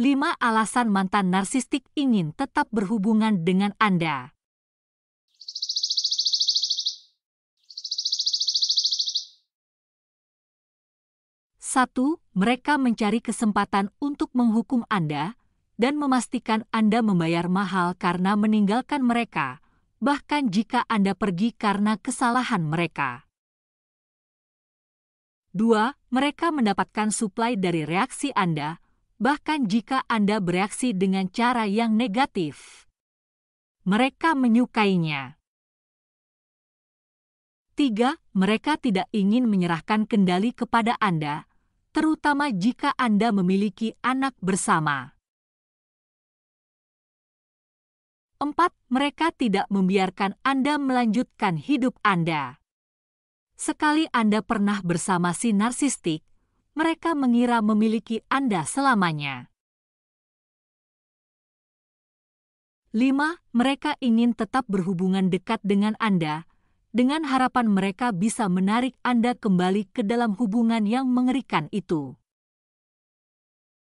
5 alasan mantan narsistik ingin tetap berhubungan dengan Anda. Satu, mereka mencari kesempatan untuk menghukum Anda dan memastikan Anda membayar mahal karena meninggalkan mereka, bahkan jika Anda pergi karena kesalahan mereka. Dua, mereka mendapatkan suplai dari reaksi Anda, bahkan jika Anda bereaksi dengan cara yang negatif. Mereka menyukainya. Tiga, Mereka tidak ingin menyerahkan kendali kepada Anda, terutama jika Anda memiliki anak bersama. Empat, Mereka tidak membiarkan Anda melanjutkan hidup Anda. Sekali Anda pernah bersama si narsistik, mereka mengira memiliki Anda selamanya. 5. Mereka ingin tetap berhubungan dekat dengan Anda, dengan harapan mereka bisa menarik Anda kembali ke dalam hubungan yang mengerikan itu.